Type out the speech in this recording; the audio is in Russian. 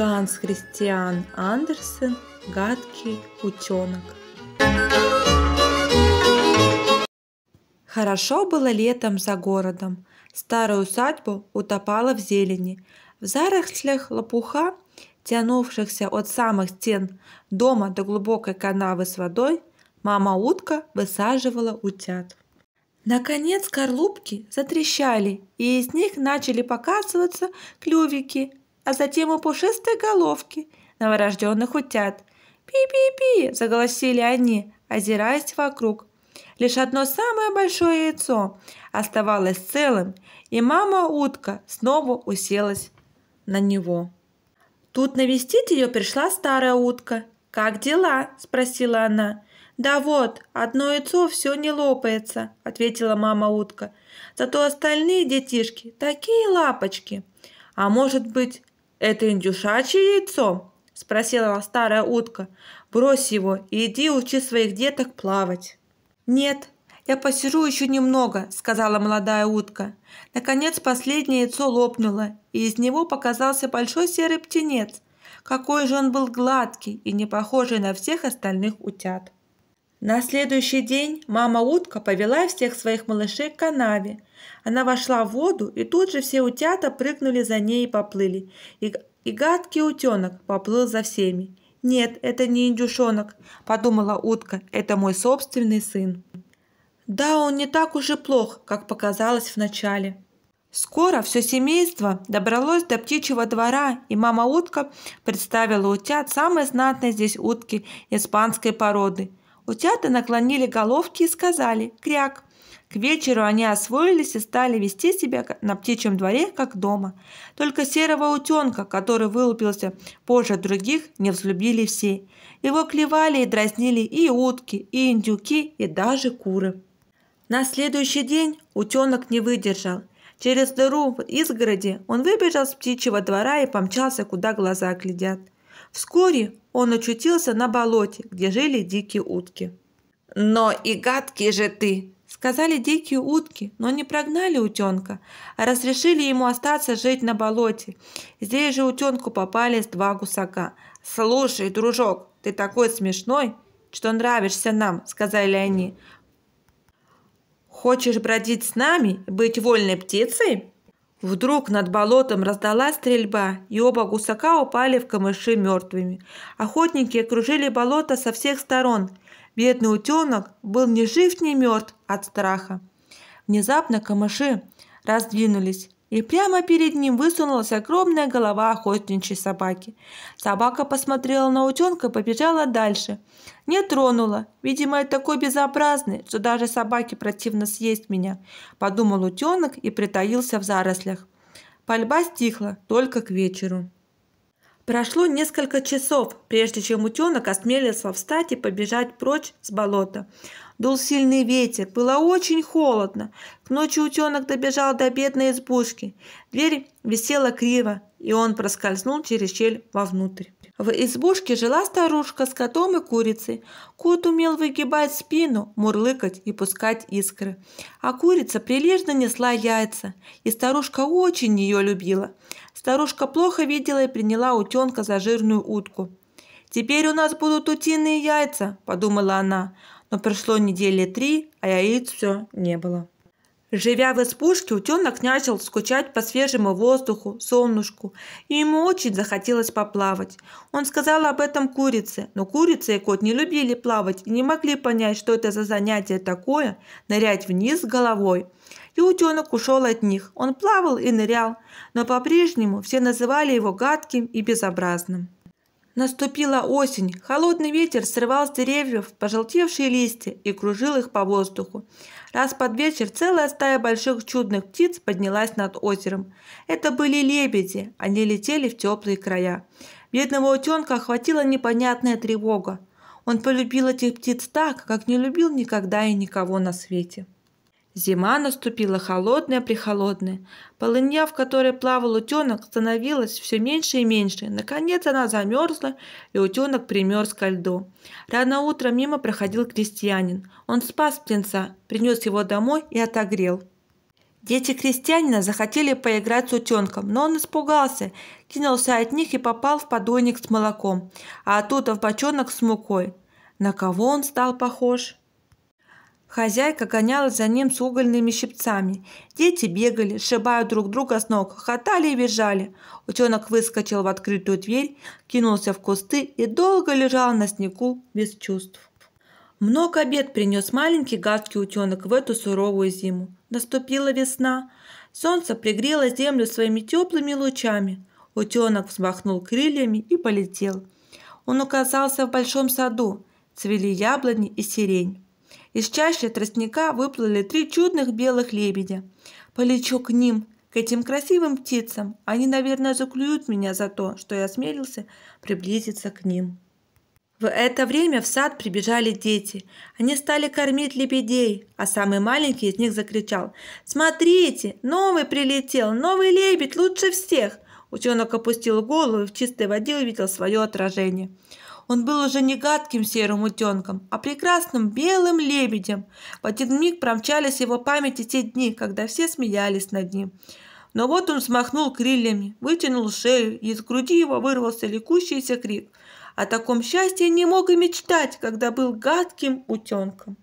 Ганс Христиан Андерсен «Гадкий утенок». Хорошо было летом за городом. Старую усадьба утопала в зелени. В зарослях лопуха, тянувшихся от самых стен дома до глубокой канавы с водой, мама утка высаживала утят. Наконец корлупки затрещали, и из них начали показываться клювики, а затем и пушистые головки новорожденных утят. «Пи-пи-пи!» – заголосили они, озираясь вокруг. Лишь одно самое большое яйцо оставалось целым, и мама-утка снова уселась на него. Тут навестить ее пришла старая утка. «Как дела?» – спросила она. «Да вот, одно яйцо все не лопается», – ответила мама-утка. «Зато остальные детишки такие лапочки. А может быть, «Это индюшачье яйцо?» – спросила старая утка. «Брось его и иди учи своих деток плавать». «Нет, я посижу еще немного», – сказала молодая утка. Наконец последнее яйцо лопнуло, и из него показался большой серый птенец. Какой же он был гладкий и не похожий на всех остальных утят. На следующий день мама утка повела всех своих малышей к канаве. Она вошла в воду, и тут же все утята прыгнули за ней и поплыли. И, и гадкий утенок поплыл за всеми. «Нет, это не индюшонок», – подумала утка, – «это мой собственный сын». Да, он не так уж и плох, как показалось вначале. Скоро все семейство добралось до птичьего двора, и мама утка представила утят самой знатной здесь утки испанской породы – Утята наклонили головки и сказали «кряк». К вечеру они освоились и стали вести себя на птичьем дворе, как дома. Только серого утенка, который вылупился позже других, не взлюбили все. Его клевали и дразнили и утки, и индюки, и даже куры. На следующий день утенок не выдержал. Через дыру в изгороди он выбежал с птичьего двора и помчался, куда глаза глядят. Вскоре он очутился на болоте, где жили дикие утки. «Но и гадкий же ты!» Сказали дикие утки, но не прогнали утенка, а разрешили ему остаться жить на болоте. Здесь же утенку попались два гусака. «Слушай, дружок, ты такой смешной, что нравишься нам», — сказали они. «Хочешь бродить с нами, быть вольной птицей?» Вдруг над болотом раздалась стрельба, и оба гусака упали в камыши мертвыми. Охотники окружили болото со всех сторон. Бедный утенок был ни жив, ни мертв от страха. Внезапно камыши раздвинулись, и прямо перед ним высунулась огромная голова охотничьей собаки. Собака посмотрела на утенка и побежала дальше. Не тронула. Видимо, я такой безобразный, что даже собаке противно съесть меня, подумал утенок и притаился в зарослях. Пальба стихла только к вечеру. Прошло несколько часов, прежде чем утенок осмелился встать и побежать прочь с болота. Дул сильный ветер, было очень холодно. К ночи утенок добежал до бедной избушки. Дверь висела криво, и он проскользнул через щель вовнутрь. В избушке жила старушка с котом и курицей. Кот умел выгибать спину, мурлыкать и пускать искры. А курица прилежно несла яйца, и старушка очень ее любила. Старушка плохо видела и приняла утенка за жирную утку. «Теперь у нас будут утиные яйца», – подумала она но прошло недели три, а яиц все не было. Живя в избушке, утенок начал скучать по свежему воздуху, солнышку, и ему очень захотелось поплавать. Он сказал об этом курице, но курица и кот не любили плавать и не могли понять, что это за занятие такое – нырять вниз головой. И утенок ушел от них. Он плавал и нырял, но по-прежнему все называли его гадким и безобразным. Наступила осень, холодный ветер срывал с деревьев пожелтевшие листья и кружил их по воздуху. Раз под вечер целая стая больших чудных птиц поднялась над озером. Это были лебеди, они летели в теплые края. Бедного утенка охватила непонятная тревога. Он полюбил этих птиц так, как не любил никогда и никого на свете. Зима наступила холодная-прихолодная. Полынья, в которой плавал утенок, становилась все меньше и меньше. Наконец она замерзла, и утенок примерз ко льду. Рано утром мимо проходил крестьянин. Он спас птенца, принес его домой и отогрел. Дети крестьянина захотели поиграть с утенком, но он испугался, кинулся от них и попал в подойник с молоком, а оттуда в бочонок с мукой. На кого он стал похож? Хозяйка гонялась за ним с угольными щипцами. Дети бегали, шибая друг друга с ног, хохотали и бежали. Утенок выскочил в открытую дверь, кинулся в кусты и долго лежал на снегу без чувств. Много обед принес маленький гадкий утенок в эту суровую зиму. Наступила весна. Солнце пригрело землю своими теплыми лучами. Утенок взмахнул крыльями и полетел. Он оказался в большом саду. Цвели яблони и сирень. Из чащи тростника выплыли три чудных белых лебедя. Полечу к ним, к этим красивым птицам. Они, наверное, заклюют меня за то, что я осмелился приблизиться к ним. В это время в сад прибежали дети. Они стали кормить лебедей, а самый маленький из них закричал «Смотрите, новый прилетел, новый лебедь лучше всех!» Утенок опустил голову и в чистой воде увидел свое отражение. Он был уже не гадким серым утенком, а прекрасным белым лебедем. В один миг промчались его памяти те дни, когда все смеялись над ним. Но вот он смахнул крыльями, вытянул шею, и из груди его вырвался ликующийся крик. О таком счастье не мог и мечтать, когда был гадким утенком.